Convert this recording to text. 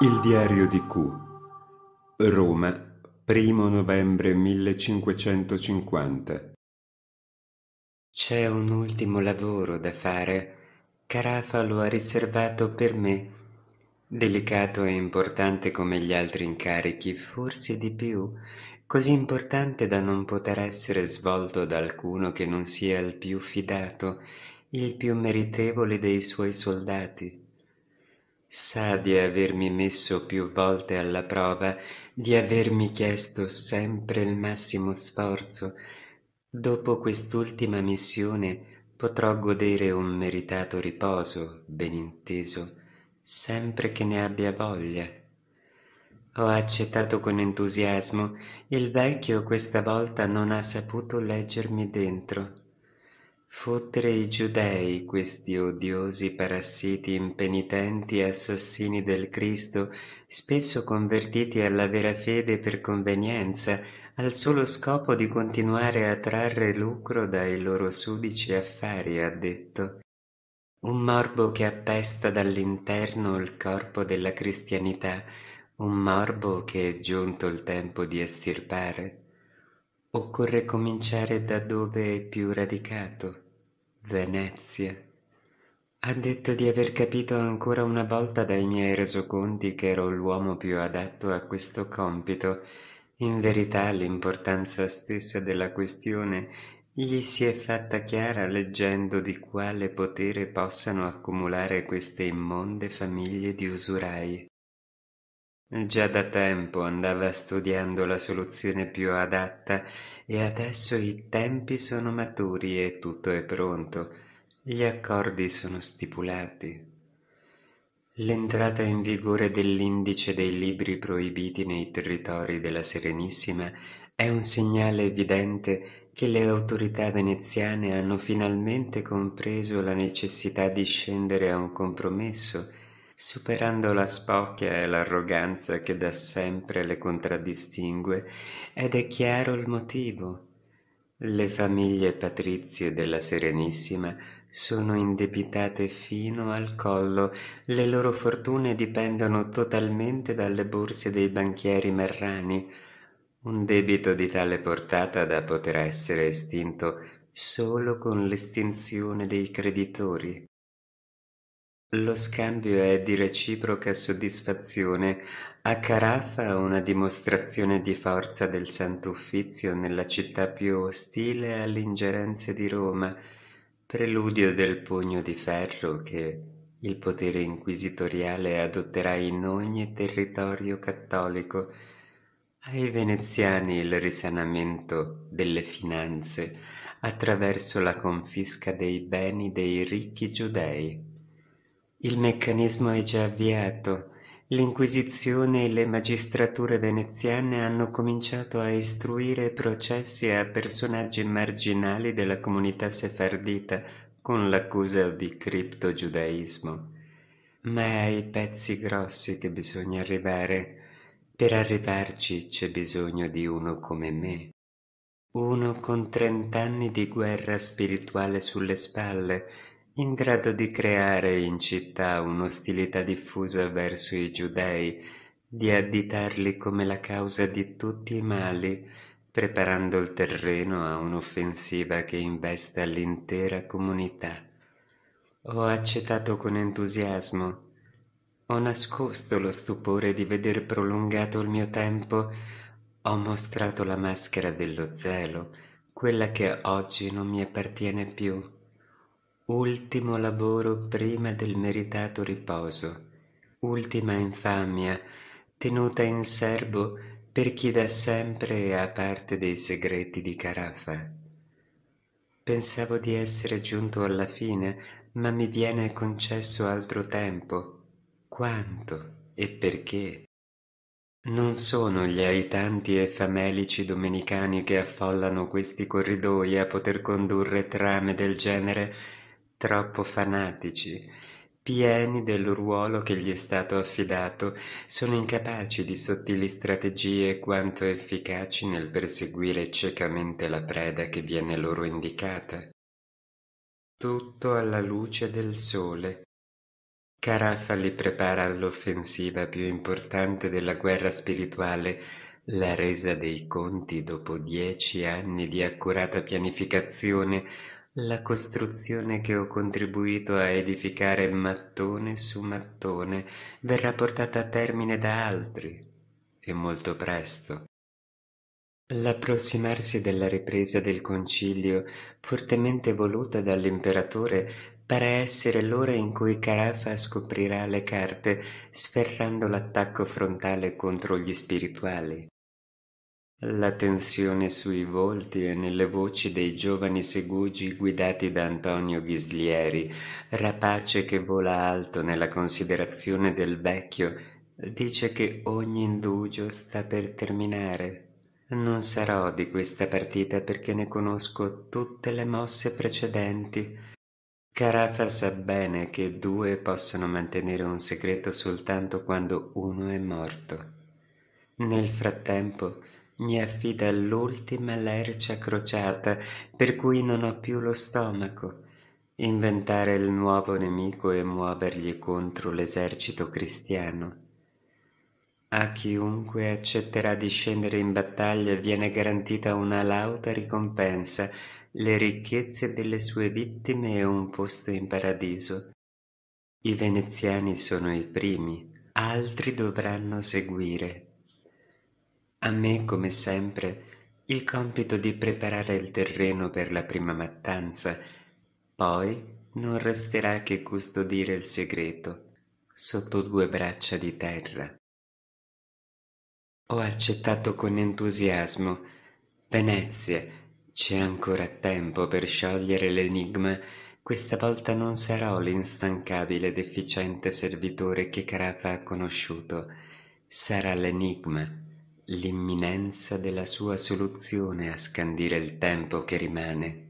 Il diario di Q. Roma, 1 novembre 1550. C'è un ultimo lavoro da fare. Carafa lo ha riservato per me. Delicato e importante come gli altri incarichi, forse di più, così importante da non poter essere svolto da alcuno che non sia il più fidato, il più meritevole dei suoi soldati sa di avermi messo più volte alla prova, di avermi chiesto sempre il massimo sforzo. Dopo quest'ultima missione potrò godere un meritato riposo, ben inteso, sempre che ne abbia voglia. Ho accettato con entusiasmo, il vecchio questa volta non ha saputo leggermi dentro. Fottere i giudei, questi odiosi parassiti impenitenti e assassini del Cristo, spesso convertiti alla vera fede per convenienza, al solo scopo di continuare a trarre lucro dai loro sudici affari, ha detto. Un morbo che appesta dall'interno il corpo della cristianità, un morbo che è giunto il tempo di estirpare. Occorre cominciare da dove è più radicato, Venezia. Ha detto di aver capito ancora una volta dai miei resoconti che ero l'uomo più adatto a questo compito. In verità l'importanza stessa della questione gli si è fatta chiara leggendo di quale potere possano accumulare queste immonde famiglie di usurai. Già da tempo andava studiando la soluzione più adatta e adesso i tempi sono maturi e tutto è pronto. Gli accordi sono stipulati. L'entrata in vigore dell'indice dei libri proibiti nei territori della Serenissima è un segnale evidente che le autorità veneziane hanno finalmente compreso la necessità di scendere a un compromesso superando la spocchia e l'arroganza che da sempre le contraddistingue, ed è chiaro il motivo. Le famiglie patrizie della Serenissima sono indebitate fino al collo, le loro fortune dipendono totalmente dalle borse dei banchieri merrani. Un debito di tale portata da poter essere estinto solo con l'estinzione dei creditori. Lo scambio è di reciproca soddisfazione. a Carafa una dimostrazione di forza del Santo Uffizio nella città più ostile alle ingerenze di Roma, preludio del pugno di ferro che il potere inquisitoriale adotterà in ogni territorio cattolico. Ai veneziani il risanamento delle finanze attraverso la confisca dei beni dei ricchi giudei il meccanismo è già avviato, l'Inquisizione e le magistrature veneziane hanno cominciato a istruire processi a personaggi marginali della comunità sefardita con l'accusa di criptogiudaismo. Ma è ai pezzi grossi che bisogna arrivare. Per arrivarci c'è bisogno di uno come me. Uno con trent'anni di guerra spirituale sulle spalle, in grado di creare in città un'ostilità diffusa verso i giudei, di additarli come la causa di tutti i mali, preparando il terreno a un'offensiva che investa l'intera comunità. Ho accettato con entusiasmo. Ho nascosto lo stupore di veder prolungato il mio tempo. Ho mostrato la maschera dello zelo, quella che oggi non mi appartiene più. Ultimo lavoro prima del meritato riposo, ultima infamia, tenuta in serbo per chi da sempre ha parte dei segreti di Carafa. Pensavo di essere giunto alla fine, ma mi viene concesso altro tempo. Quanto e perché? Non sono gli aitanti e famelici domenicani che affollano questi corridoi a poter condurre trame del genere troppo fanatici, pieni del ruolo che gli è stato affidato, sono incapaci di sottili strategie quanto efficaci nel perseguire ciecamente la preda che viene loro indicata. Tutto alla luce del sole. Carafa li prepara all'offensiva più importante della guerra spirituale, la resa dei conti dopo dieci anni di accurata pianificazione la costruzione che ho contribuito a edificare mattone su mattone verrà portata a termine da altri, e molto presto. L'approssimarsi della ripresa del concilio, fortemente voluta dall'imperatore, pare essere l'ora in cui Carafa scoprirà le carte, sferrando l'attacco frontale contro gli spirituali. La tensione sui volti e nelle voci dei giovani segugi guidati da Antonio Ghislieri, rapace che vola alto nella considerazione del vecchio, dice che ogni indugio sta per terminare. Non sarò di questa partita perché ne conosco tutte le mosse precedenti. Carafa sa bene che due possono mantenere un segreto soltanto quando uno è morto. Nel frattempo, mi affida all'ultima lercia crociata per cui non ho più lo stomaco. Inventare il nuovo nemico e muovergli contro l'esercito cristiano. A chiunque accetterà di scendere in battaglia viene garantita una lauta ricompensa, le ricchezze delle sue vittime e un posto in paradiso. I veneziani sono i primi, altri dovranno seguire. A me, come sempre, il compito di preparare il terreno per la prima mattanza, poi non resterà che custodire il segreto sotto due braccia di terra. Ho accettato con entusiasmo. Venezia, c'è ancora tempo per sciogliere l'enigma. Questa volta non sarò l'instancabile ed efficiente servitore che Carafa ha conosciuto. Sarà l'enigma l'imminenza della sua soluzione a scandire il tempo che rimane.